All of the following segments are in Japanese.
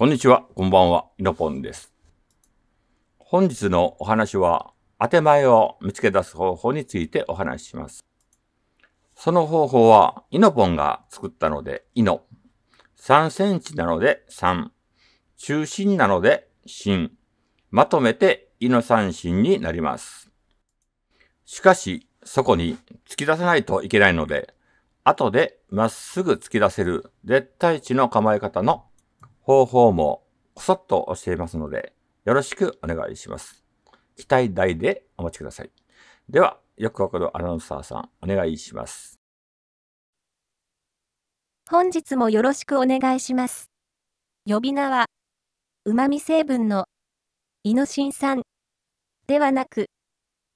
こんにちは、こんばんは、イノポンです。本日のお話は、当て前を見つけ出す方法についてお話しします。その方法は、イノポンが作ったので、イノ。3センチなので3。中心なので、芯。まとめて、イノ三芯になります。しかし、そこに突き出さないといけないので、後でまっすぐ突き出せる絶対値の構え方の方法もこそっと教えますので、よろしくお願いします。期待大でお待ちください。では、よくわかるアナウンサーさん、お願いします。本日もよろしくお願いします。呼び名は、うまみ成分の、イノシン酸ではなく、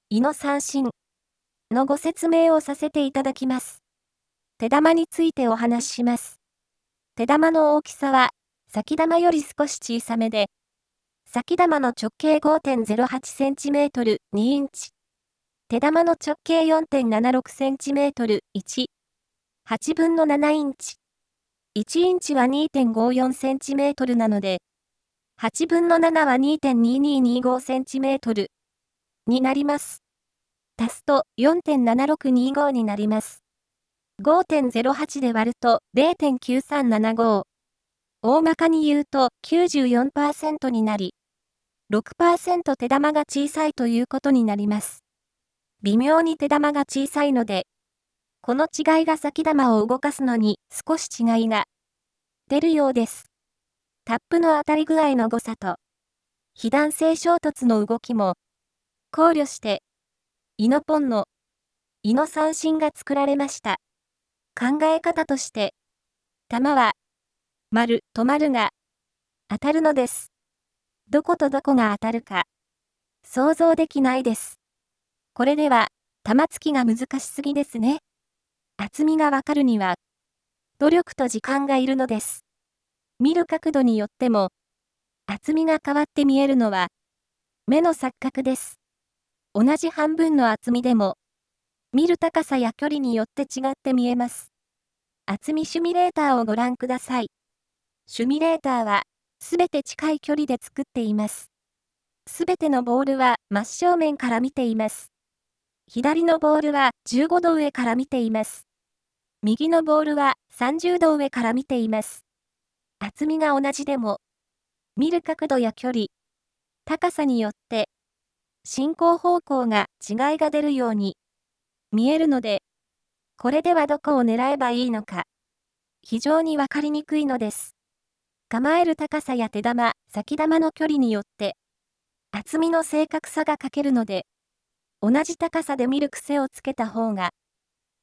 イノサンンのご説明をさせていただきます。手玉についてお話しします。手玉の大きさは先玉より少し小さめで、先玉の直径 5.08cm2 インチ、手玉の直径 4.76cm1、8分の7インチ、1インチは 2.54cm なので、8分の7は 2.2225cm になります。足すと4.7625になります。5.08で割ると0.9375。大まかに言うと94%になり、6%手玉が小さいということになります。微妙に手玉が小さいので、この違いが先玉を動かすのに少し違いが出るようです。タップの当たり具合の誤差と、被弾性衝突の動きも考慮して、イノポンの、イノ三振が作られました。考え方として、球は丸、止まるが、当たるのです。どことどこが当たるか、想像できないです。これでは、玉突きが難しすぎですね。厚みがわかるには、努力と時間がいるのです。見る角度によっても、厚みが変わって見えるのは、目の錯覚です。同じ半分の厚みでも、見る高さや距離によって違って見えます。厚みシミュレーターをご覧ください。シュミレーターは、すべて近い距離で作っています。すべてのボールは真正面から見ています。左のボールは15度上から見ています。右のボールは30度上から見ています。厚みが同じでも、見る角度や距離、高さによって、進行方向が違いが出るように見えるので、これではどこを狙えばいいのか、非常にわかりにくいのです。構える高さや手玉、先玉の距離によって、厚みの正確さが欠けるので、同じ高さで見る癖をつけた方が、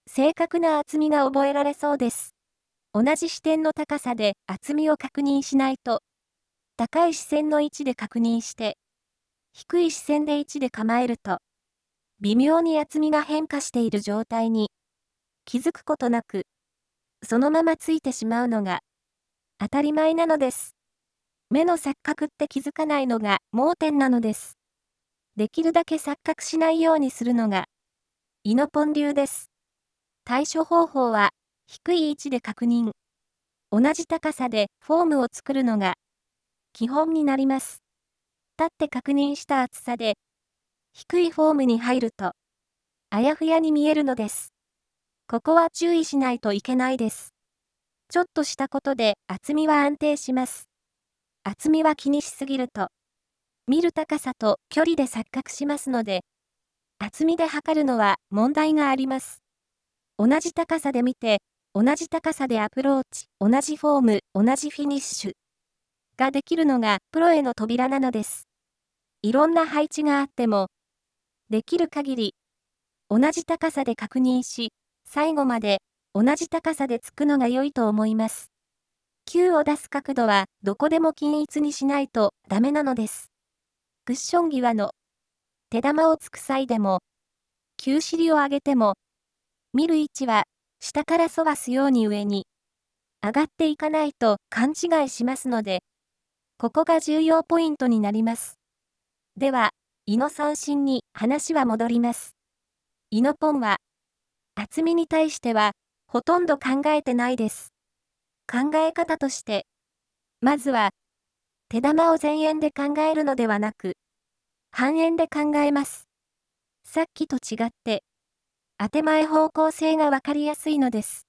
正確な厚みが覚えられそうです。同じ視点の高さで厚みを確認しないと、高い視線の位置で確認して、低い視線で位置で構えると、微妙に厚みが変化している状態に、気づくことなく、そのままついてしまうのが、当たり前なのです。目の錯覚って気づかないのが盲点なのです。できるだけ錯覚しないようにするのが、イノポン流です。対処方法は、低い位置で確認。同じ高さでフォームを作るのが、基本になります。立って確認した厚さで、低いフォームに入ると、あやふやに見えるのです。ここは注意しないといけないです。ちょっとしたことで厚みは安定します。厚みは気にしすぎると、見る高さと距離で錯覚しますので、厚みで測るのは問題があります。同じ高さで見て、同じ高さでアプローチ、同じフォーム、同じフィニッシュができるのがプロへの扉なのです。いろんな配置があっても、できる限り、同じ高さで確認し、最後まで同じ高さでつくのが良いと思います。球を出す角度はどこでも均一にしないとダメなのです。クッション際の手玉をつく際でも、球尻を上げても、見る位置は下からそばすように上に上がっていかないと勘違いしますので、ここが重要ポイントになります。では、胃の三振に話は戻ります。胃のポンは厚みに対してはほとんど考えてないです。考え方として、まずは、手玉を前円で考えるのではなく、半円で考えます。さっきと違って、当て前方向性がわかりやすいのです。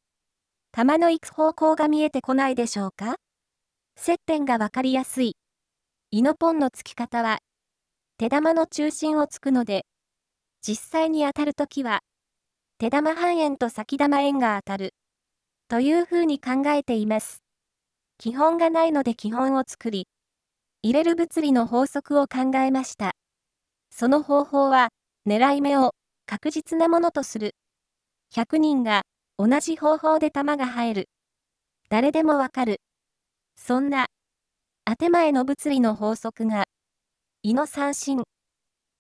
玉の行く方向が見えてこないでしょうか接点がわかりやすい。イノポンの付き方は、手玉の中心を突くので、実際に当たるときは、手玉半円と先玉円が当たる。というふうに考えています。基本がないので基本を作り、入れる物理の法則を考えました。その方法は、狙い目を確実なものとする。100人が同じ方法で玉が入る。誰でもわかる。そんな、当て前の物理の法則が、胃の三振、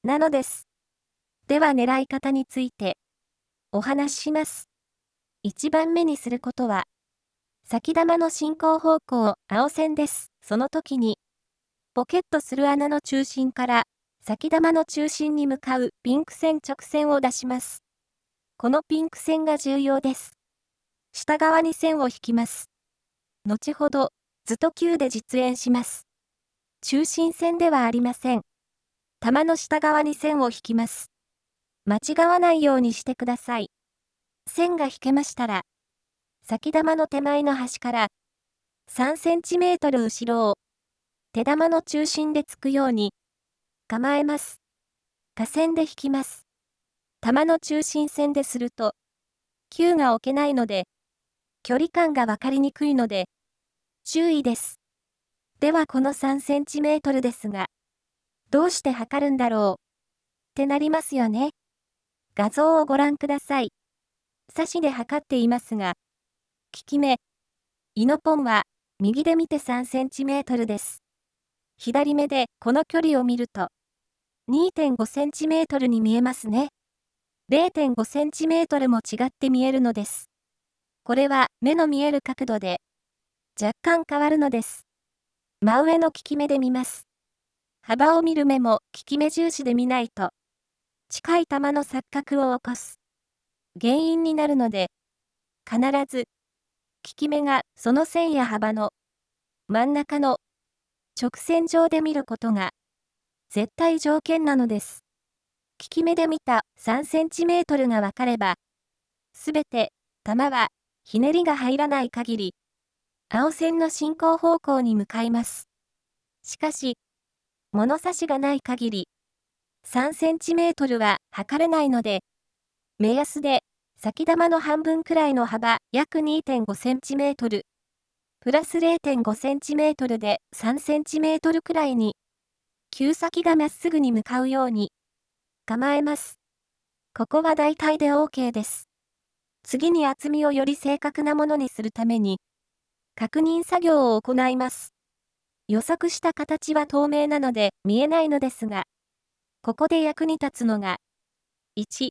なのです。では狙い方について。お話しします。1番目にすることは、先玉の進行方向、青線です。その時に、ポケットする穴の中心から、先玉の中心に向かうピンク線直線を出します。このピンク線が重要です。下側に線を引きます。後ほど、図と球で実演します。中心線ではありません。玉の下側に線を引きます。間違わないようにしてください。線が引けましたら、先玉の手前の端から3センチメートル後ろを手玉の中心でつくように構えます。下線で引きます。玉の中心線ですると、球が置けないので、距離感が分かりにくいので、注意です。ではこの3センチメートルですが、どうして測るんだろうってなりますよね。画像をご覧ください。差しで測っていますが、効き目。イノポンは、右で見て3センチメートルです。左目でこの距離を見ると、2.5センチメートルに見えますね。0.5センチメートルも違って見えるのです。これは目の見える角度で、若干変わるのです。真上の効き目で見ます。幅を見る目も効き目重視で見ないと。近い球の錯覚を起こす。原因になるので、必ず、効き目がその線や幅の真ん中の直線上で見ることが絶対条件なのです。効き目で見た3センチメートルが分かれば、すべて球はひねりが入らない限り、青線の進行方向に向かいます。しかし、物差しがない限り、3センチメートルは測れないので、目安で先玉の半分くらいの幅約2.5センチメートル、プラス0.5センチメートルで3センチメートルくらいに、急先がまっすぐに向かうように構えます。ここは大体で OK です。次に厚みをより正確なものにするために、確認作業を行います。予測した形は透明なので見えないのですが、ここで役に立つのが、1、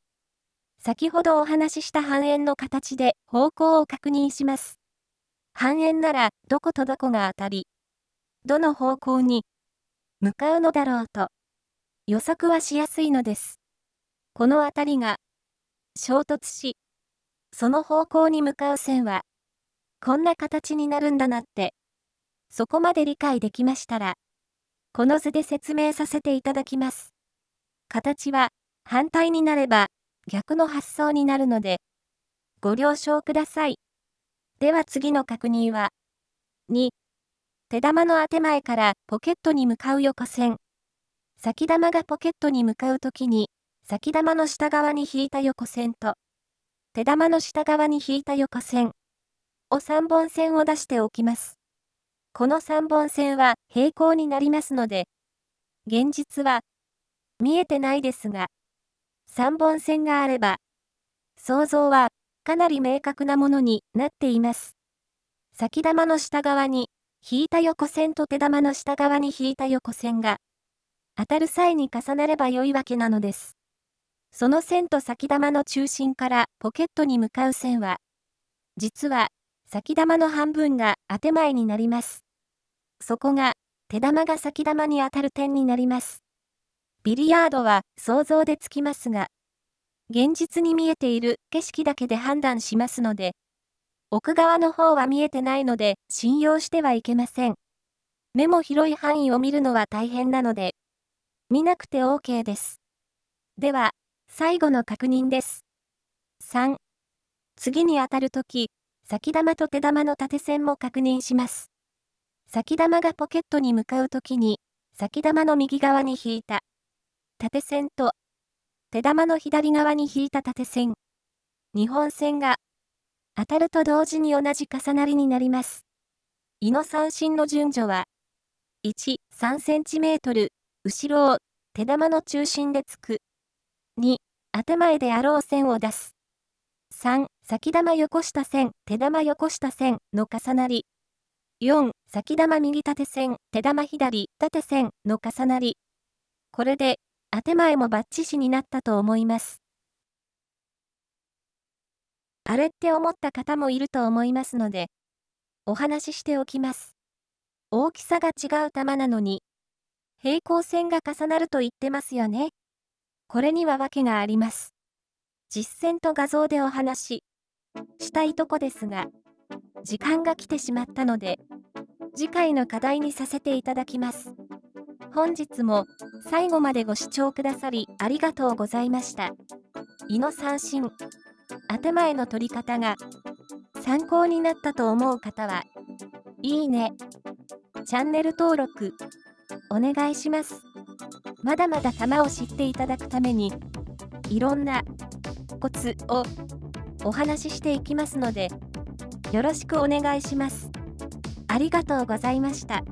先ほどお話しした半円の形で方向を確認します。半円なら、どことどこが当たり、どの方向に向かうのだろうと予測はしやすいのです。この辺たりが衝突し、その方向に向かう線は、こんな形になるんだなって、そこまで理解できましたら、この図で説明させていただきます。形は反対になれば逆の発想になるので、ご了承ください。では次の確認は、2、手玉の当て前からポケットに向かう横線。先玉がポケットに向かうときに、先玉の下側に引いた横線と、手玉の下側に引いた横線を3本線を出しておきます。この3本線は平行になりますので、現実は見えてないですが、3本線があれば、想像はかなり明確なものになっています。先玉の下側に引いた横線と手玉の下側に引いた横線が、当たる際に重なれば良いわけなのです。その線と先玉の中心からポケットに向かう線は、実は先玉の半分が当て前になります。そこが手玉が先玉に当たる点になります。ビリヤードは想像でつきますが、現実に見えている景色だけで判断しますので、奥側の方は見えてないので信用してはいけません。目も広い範囲を見るのは大変なので、見なくて OK です。では、最後の確認です。3. 次に当たるとき、先玉と手玉の縦線も確認します。先玉がポケットに向かうときに、先玉の右側に引いた。縦線と、手玉の左側に引いた縦線、日本線が、当たると同時に同じ重なりになります。胃の三振の順序は、1、3センチメートル、後ろを、手玉の中心でつく。2、頭へであろう線を出す。3、先玉横下線、手玉横下線の重なり。4、先玉右縦線、手玉左縦線の重なり。これで、建前もバッチシになったと思います。あれって思った方もいると思いますので、お話ししておきます。大きさが違う玉なのに、平行線が重なると言ってますよね。これには訳があります。実践と画像でお話ししたいとこですが、時間が来てしまったので、次回の課題にさせていただきます。本日も最後までご視聴くださりありがとうございました。胃の三振。頭への取り方が参考になったと思う方は、いいね。チャンネル登録、お願いします。まだまだ玉を知っていただくために、いろんなコツをお話ししていきますので、よろしくお願いします。ありがとうございました。